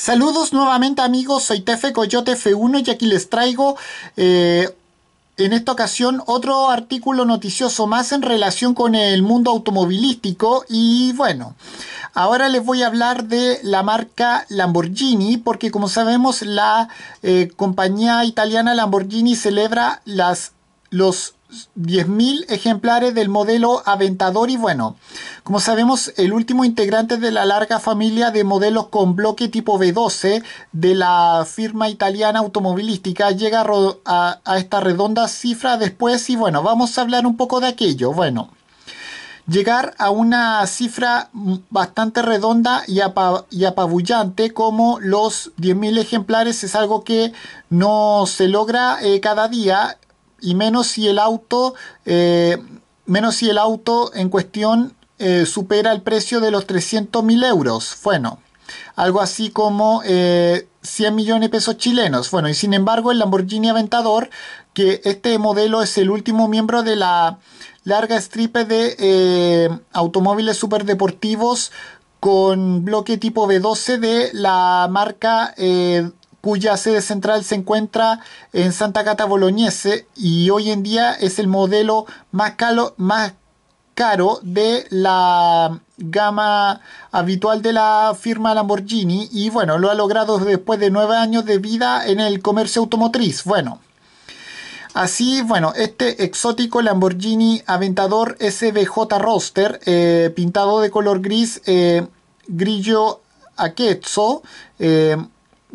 Saludos nuevamente amigos, soy Tefe Coyote F1 y aquí les traigo eh, en esta ocasión otro artículo noticioso más en relación con el mundo automovilístico y bueno, ahora les voy a hablar de la marca Lamborghini porque como sabemos la eh, compañía italiana Lamborghini celebra las, los 10.000 ejemplares del modelo Aventador y bueno, como sabemos, el último integrante de la larga familia de modelos con bloque tipo B12 de la firma italiana automovilística llega a, esta redonda cifra después y bueno, vamos a hablar un poco de aquello. Bueno, llegar a una cifra bastante redonda y, apabullante como los 10.000 ejemplares es algo que no se logra eh, cada día y menos si el auto, eh, menos si el auto en cuestión eh, supera el precio de los 300.000 euros. Bueno, algo así como 100 eh, millones de pesos chilenos. Bueno, y sin embargo el Lamborghini Aventador, que este modelo es el último miembro de la larga stripe de automóviles superdeportivos con bloque tipo B12 de la marca cuya sede central se encuentra en Santa Cata Bolognese y hoy en día es el modelo más, caro de la gama habitual de la firma Lamborghini y bueno, lo ha logrado después de nueve años de vida en el comercio automotriz. Bueno, Así, bueno, este exótico Lamborghini Aventador SBJ Roster, eh, pintado de color gris, eh, grillo a eh,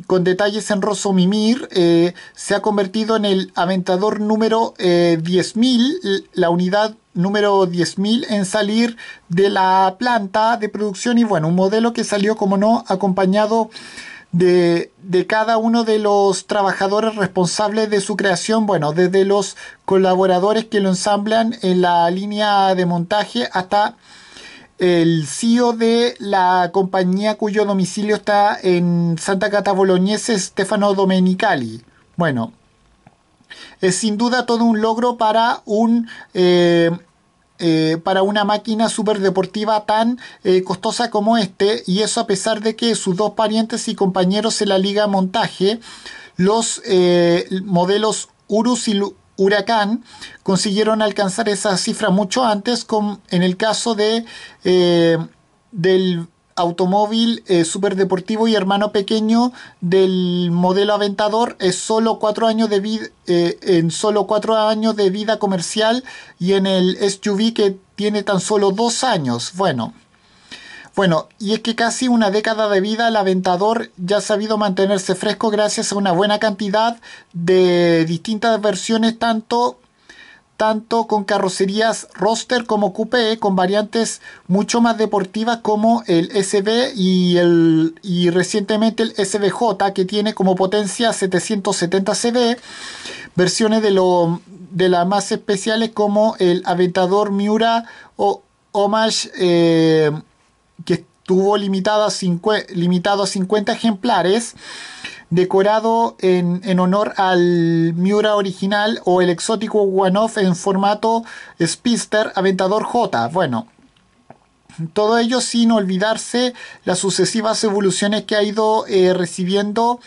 con detalles en rosomimir, Mimir, eh, se ha convertido en el aventador número 10.000, eh, la unidad número 10.000 en salir de la planta de producción y bueno, un modelo que salió, como no, acompañado de, de, cada uno de los trabajadores responsables de su creación, bueno, desde los colaboradores que lo ensamblan en la línea de montaje hasta el CEO de la compañía cuyo domicilio está en Santa Cata Bolognese, Stefano Domenicali. Bueno, es sin duda todo un logro para un... Eh, eh, para una máquina superdeportiva tan eh, costosa como este y eso a pesar de que sus dos parientes y compañeros en la liga montaje los modelos Urus y Huracán consiguieron alcanzar esa cifra mucho antes con, en el caso de, eh, del automóvil eh, superdeportivo y hermano pequeño del modelo Aventador es solo cuatro años de vida eh, en solo cuatro años de vida comercial y en el SUV que tiene tan solo dos años bueno bueno, y es que casi una década de vida el Aventador ya ha sabido mantenerse fresco gracias a una buena cantidad de distintas versiones, tanto, tanto con carrocerías roster como coupé, con variantes mucho más deportivas como el SB y, el, recientemente el SBJ, que tiene como potencia 770 CB, versiones de, lo, de las más especiales como el Aventador Miura o Homage. Eh, que estuvo limitado a, 50 ejemplares, decorado en, honor al Miura original o el exótico One-Off en formato Spister Aventador J. Bueno, todo ello sin olvidarse las sucesivas evoluciones que ha ido eh, recibiendo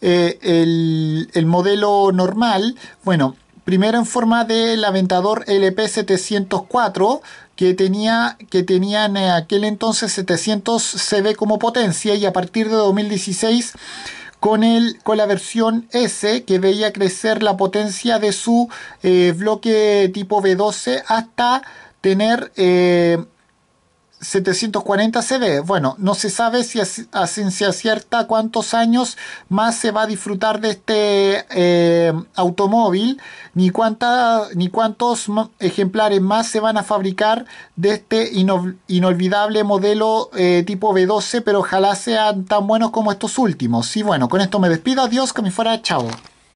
eh, el, el, modelo normal. Bueno, Primero en forma del Aventador LP704 que, tenía, que tenían en aquel entonces 700 CV como potencia y a partir de 2016 con, el, con la versión S que veía crecer la potencia de su eh, bloque tipo B12 hasta tener eh, 740 CD. Bueno, no se sabe si a, ciencia cierta cuántos años más se va a disfrutar de este eh, automóvil, ni, cuánta, ni cuántos ejemplares más se van a fabricar de este inolvidable modelo eh, tipo B12, pero ojalá sean tan buenos como estos últimos. Y bueno, con esto me despido. Adiós, que me fuera. Chao.